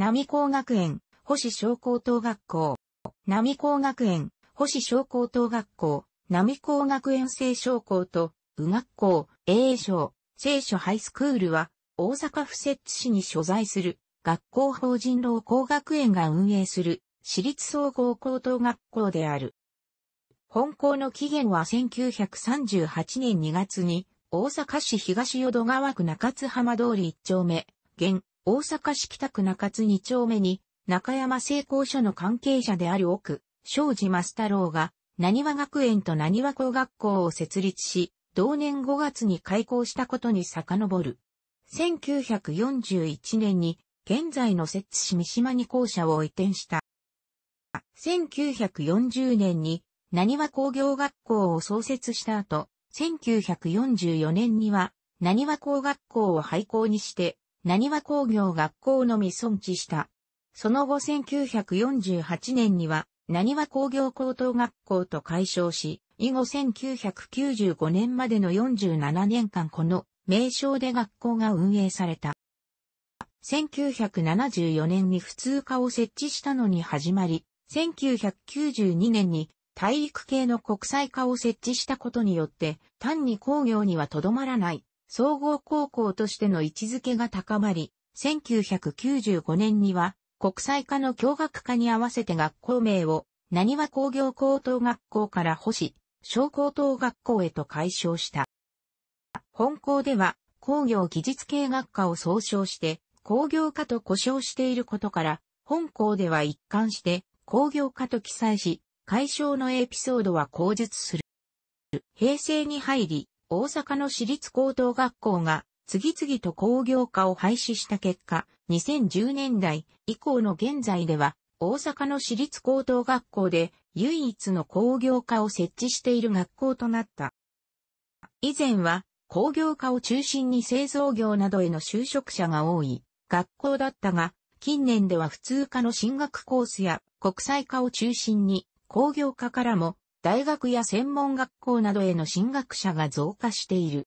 波高学園、星商高等学校。波高学園、星商高等学校、波高学園聖商工と、宇学校、英商、聖書ハイスクールは、大阪府摂津市に所在する、学校法人老工学園が運営する、私立総合高等学校である。本校の起源は1938年2月に、大阪市東淀川区中津浜通り1丁目、現、大阪市北区中津2丁目に、中山製鋼所の関係者である奥、庄司増太郎が、何和学園と何和工学校を設立し、同年5月に開校したことに遡る。1941年に、現在の摂津市三島に校舎を移転した。1940年に、何和工業学校を創設した後、1944年には、何和工学校を廃校にして、何和工業学校のみ存知した。その後1948年には、何和工業高等学校と解消し、以後1995年までの47年間この名称で学校が運営された。1974年に普通科を設置したのに始まり、1992年に体育系の国際化を設置したことによって、単に工業にはとどまらない総合高校としての位置づけが高まり、1995年には国際化の教学化に合わせて学校名を、何は工業高等学校から保し、小高等学校へと改称した。本校では工業技術系学科を総称して工業科と呼称していることから、本校では一貫して工業科と記載し、解消のエピソードは口述する。平成に入り、大阪の私立高等学校が次々と工業化を廃止した結果、2010年代以降の現在では、大阪の私立高等学校で唯一の工業化を設置している学校となった。以前は工業化を中心に製造業などへの就職者が多い学校だったが、近年では普通科の進学コースや国際化を中心に工業化からも大学や専門学校などへの進学者が増加している。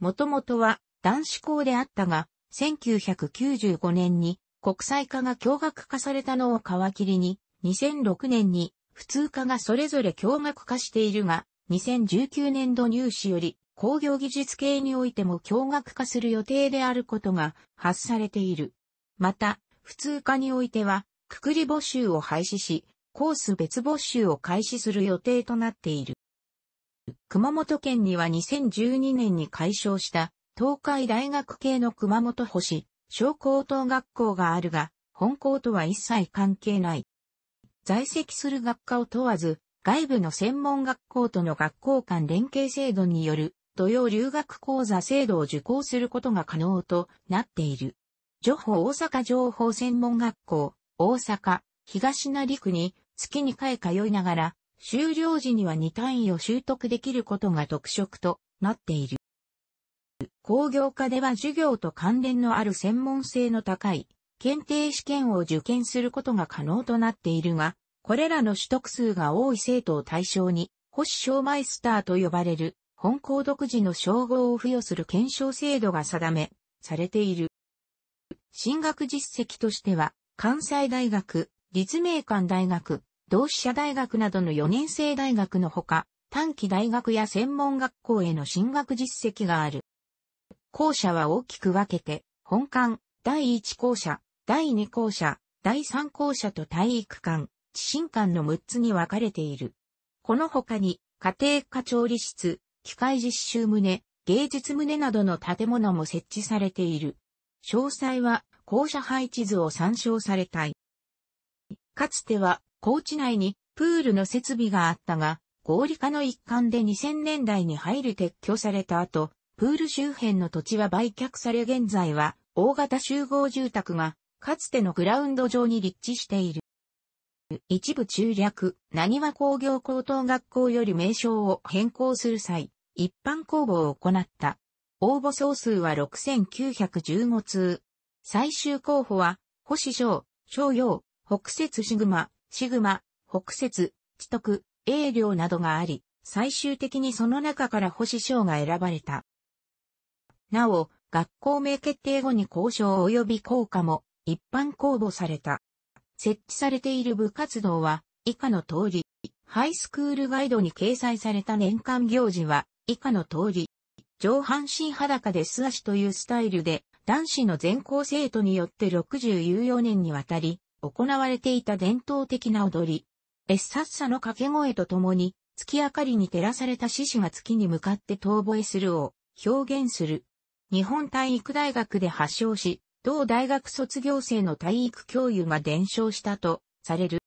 もともとは男子校であったが、1995年に国際化が共学化されたのを皮切りに、2006年に普通科がそれぞれ共学化しているが、2019年度入試より工業技術系においても共学化する予定であることが発されている。また、普通科においては、くくり募集を廃止し、コース別募集を開始する予定となっている。熊本県には2012年に解消した東海大学系の熊本星小高等学校があるが、本校とは一切関係ない。在籍する学科を問わず、外部の専門学校との学校間連携制度による土曜留学講座制度を受講することが可能となっている。情報大阪情報専門学校、大阪東成区に月2回通いながら、終了時には2単位を習得できることが特色となっている。工業科では授業と関連のある専門性の高い検定試験を受験することが可能となっているが、これらの取得数が多い生徒を対象に、保守小マイスターと呼ばれる本校独自の称号を付与する検証制度が定め、されている。進学実績としては、関西大学、立命館大学、同志社大学などの4年生大学のほか、短期大学や専門学校への進学実績がある。校舎は大きく分けて、本館、第1校舎、第2校舎、第3校舎と体育館、地震館の6つに分かれている。この他に、家庭科調理室、機械実習棟、芸術棟などの建物も設置されている。詳細は、校舎配置図を参照されたい。かつては、高知内にプールの設備があったが、合理化の一環で2000年代に入り撤去された後、プール周辺の土地は売却され現在は大型集合住宅がかつてのグラウンド上に立地している。一部中略、何は工業高等学校より名称を変更する際、一般公募を行った。応募総数は6915通。最終候補は、星翔、翔陽、北節シグマ、シグマ、北節、知徳、栄領などがあり、最終的にその中から星賞が選ばれた。なお、学校名決定後に交渉及び効果も一般公募された。設置されている部活動は以下の通り、ハイスクールガイドに掲載された年間行事は以下の通り、上半身裸で素足というスタイルで、男子の全校生徒によって60有4年にわたり、行われていた伝統的な踊り。エッサッサの掛け声とともに、月明かりに照らされた獅子が月に向かって遠吠えするを表現する。日本体育大学で発祥し、同大学卒業生の体育教諭が伝承したとされる。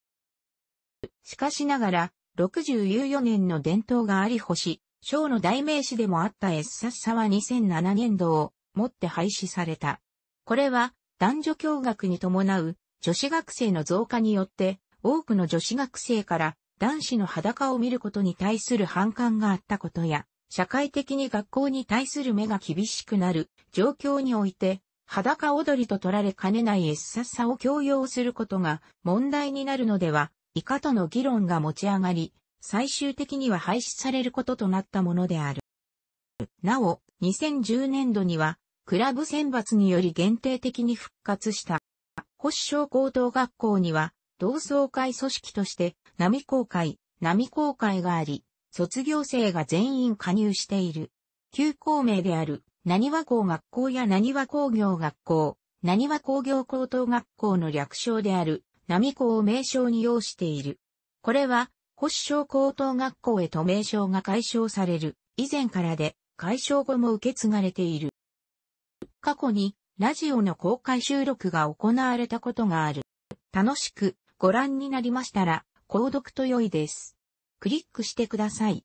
しかしながら、64年の伝統があり星、章の代名詞でもあったエッサッサは2007年度をもって廃止された。これは男女共学に伴う女子学生の増加によって、多くの女子学生から男子の裸を見ることに対する反感があったことや、社会的に学校に対する目が厳しくなる状況において、裸踊りと取られかねないエッサッサを強要することが問題になるのでは、以下との議論が持ち上がり、最終的には廃止されることとなったものである。なお、2010年度には、クラブ選抜により限定的に復活した。保守小高等学校には、同窓会組織として、並公会、並公会があり、卒業生が全員加入している。旧校名である、何和校学校や何和工業学校、何和工業高等学校の略称である、並校を名称に要している。これは、保守小高等学校へと名称が解消される、以前からで、解消後も受け継がれている。過去に、ラジオの公開収録が行われたことがある。楽しくご覧になりましたら、購読と良いです。クリックしてください。